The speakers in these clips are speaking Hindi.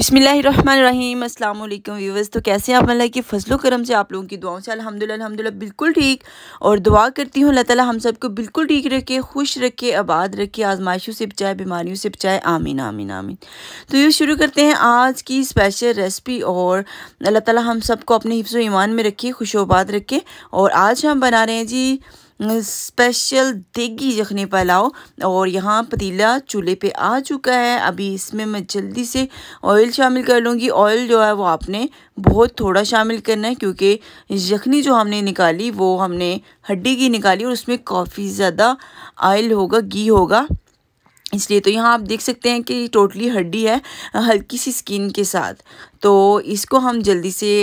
बिसमीम अल्लाम व्यूवर्स तो कैसे हैं आप अल्लाह के फजलो करम से आप लोगों की दुआओं से अल्हम्दुलिल्लाह अल्हम्दुलिल्लाह बिल्कुल ठीक और दुआ करती हूँ अल्लाह ताला हम सबको बिल्कुल ठीक रखे खुश रखे आबाद रखे आजमाइशों से बचाए बीमारियों से बचाए आमीन आमीन आमीन तो ये शुरू करते हैं आज की स्पेशल रेसिपी और अल्लाह ताली हम सबको अपने हिफ्स ईमान में रखे खुशोबाद रखे और आज हम बना रहे हैं जी स्पेशल देगी यखनी पलाओ और यहाँ पतीला चूल्हे पे आ चुका है अभी इसमें मैं जल्दी से ऑयल शामिल कर लूँगी ऑयल जो है वो आपने बहुत थोड़ा शामिल करना है क्योंकि यखनी जो हमने निकाली वो हमने हड्डी की निकाली और उसमें काफ़ी ज़्यादा ऑयल होगा घी होगा इसलिए तो यहाँ आप देख सकते हैं कि टोटली हड्डी है हल्की सी स्किन के साथ तो इसको हम जल्दी से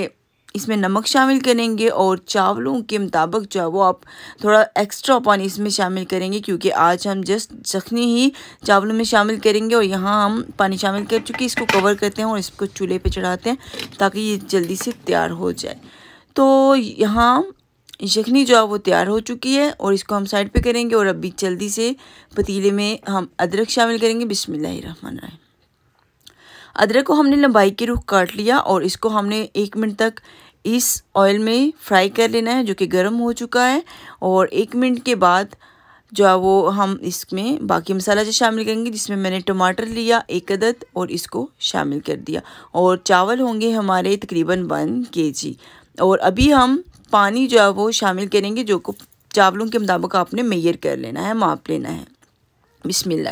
इसमें नमक शामिल करेंगे और चावलों के मुताबिक जो है वो आप थोड़ा एक्स्ट्रा पानी इसमें शामिल करेंगे क्योंकि आज हम जस्ट जखनी ही चावलों में शामिल करेंगे और यहाँ हम पानी शामिल कर चुके इसको कवर करते हैं और इसको चूल्हे पर चढ़ाते हैं ताकि ये जल्दी से तैयार हो जाए तो यहाँ यखनी जो है वो तैयार हो चुकी है और इसको हम साइड पे करेंगे और अभी जल्दी से पतीले में हम अदरक शामिल करेंगे बिसमिल्लर अदरक को हमने लंबाई के रुख काट लिया और इसको हमने एक मिनट तक इस ऑयल में फ्राई कर लेना है जो कि गर्म हो चुका है और एक मिनट के बाद जो है वो हम इसमें बाकी मसाला जो शामिल करेंगे जिसमें मैंने टमाटर लिया एक अदद और इसको शामिल कर दिया और चावल होंगे हमारे तकरीबन वन के जी और अभी हम पानी जो है वो शामिल करेंगे जो को चावलों के मुताबिक आपने मेयर कर लेना है माप लेना है बिसमीम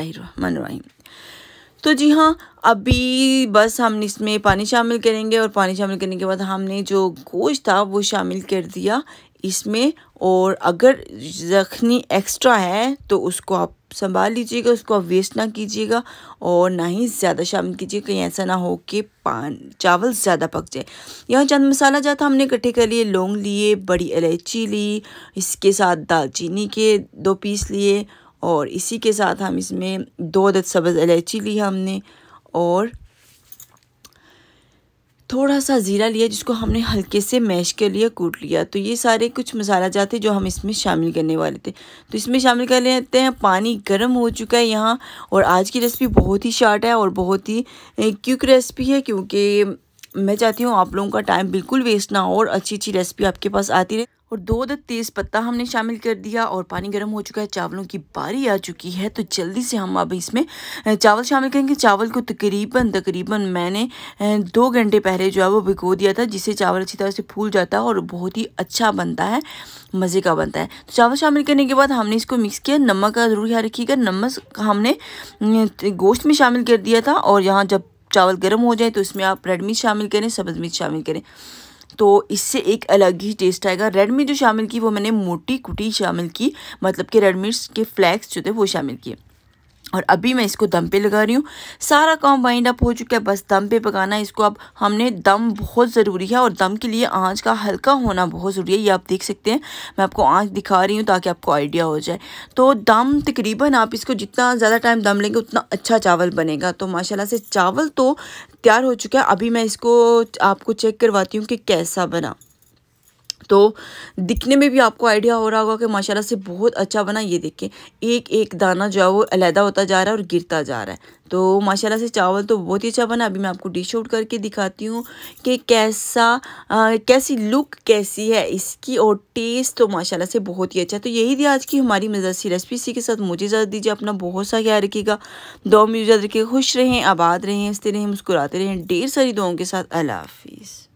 तो जी हाँ अभी बस हम इसमें पानी शामिल करेंगे और पानी शामिल करने के बाद हमने जो गोश्त था वो शामिल कर दिया इसमें और अगर जख्मी एक्स्ट्रा है तो उसको आप संभाल लीजिएगा उसको आप वेस्ट ना कीजिएगा और ना ही ज़्यादा शामिल कीजिए कहीं ऐसा ना हो कि पान चावल ज़्यादा पक जाए यहाँ चंद मसाला जाता हमने इकट्ठे कर लिए लौंग लिए बड़ी इलायची ली इसके साथ दालचीनी के दो पीस लिए और इसी के साथ हम इसमें दो अदद सब्ज़ इलायची ली हमने और थोड़ा सा ज़ीरा लिया जिसको हमने हल्के से मैश कर लिया कूट लिया तो ये सारे कुछ मसाला जाते जो हम इसमें शामिल करने वाले थे तो इसमें शामिल कर लेते हैं पानी गर्म हो चुका है यहाँ और आज की रेसिपी बहुत ही शार्ट है और बहुत ही क्विक रेसिपी है क्योंकि मैं चाहती हूँ आप लोगों का टाइम बिल्कुल वेस्ट ना हो और अच्छी अच्छी रेसिपी आपके पास आती रहे और दो तेज़ पत्ता हमने शामिल कर दिया और पानी गर्म हो चुका है चावलों की बारी आ चुकी है तो जल्दी से हम अब इसमें चावल शामिल करेंगे चावल को तकरीबन तकरीबन मैंने दो घंटे पहले जो है वो भिगो दिया था जिससे चावल अच्छी तरह से फूल जाता है और बहुत ही अच्छा बनता है मज़े का बनता है तो चावल शामिल करने के बाद हमने इसको मिक्स किया नमक का ज़रूर ख्याल रखिएगा नमक हमने गोश्त में शामिल कर दिया था और यहाँ जब चावल गर्म हो जाए तो इसमें आप रेड मिर्च शामिल करें सब्ज़ मिर्च शामिल करें तो इससे एक अलग ही टेस्ट आएगा रेडमी जो शामिल की वो मैंने मोटी कुटी शामिल की मतलब कि रेडमी के फ्लैक्स जो थे वो शामिल किए और अभी मैं इसको दम पे लगा रही हूँ सारा काम वाइंड अप हो चुका है बस दम पे पकाना है इसको अब हमने दम बहुत ज़रूरी है और दम के लिए आँच का हल्का होना बहुत ज़रूरी है ये आप देख सकते हैं मैं आपको आँच दिखा रही हूँ ताकि आपको आइडिया हो जाए तो दम तकरीबन आप इसको जितना ज़्यादा टाइम दम लेंगे उतना अच्छा चावल बनेगा तो माशाला से चावल तो तैयार हो चुका है अभी मैं इसको आपको चेक करवाती हूँ कि कैसा बना तो दिखने में भी आपको आइडिया हो रहा होगा कि माशाल्लाह से बहुत अच्छा बना ये देखें एक एक दाना जो है वो अलहदा होता जा रहा है और गिरता जा रहा है तो माशाल्लाह से चावल तो बहुत ही अच्छा बना अभी मैं आपको डिश आउट करके दिखाती हूँ कि कैसा आ, कैसी लुक कैसी है इसकी और टेस्ट तो माशाल्लाह से बहुत ही अच्छा है तो यही थी आज की हमारी मजासी रेसिपी इसी के साथ मुझे इजाज़त दीजिए अपना बहुत सा ख्याल रखिएगा दो में ज़्यादा रखिए खुश रहें आबाद रहें हंसते रहें मुस्कुराते रहें ढेर सारी दुआओं के साथ अल्लाह हाफिज़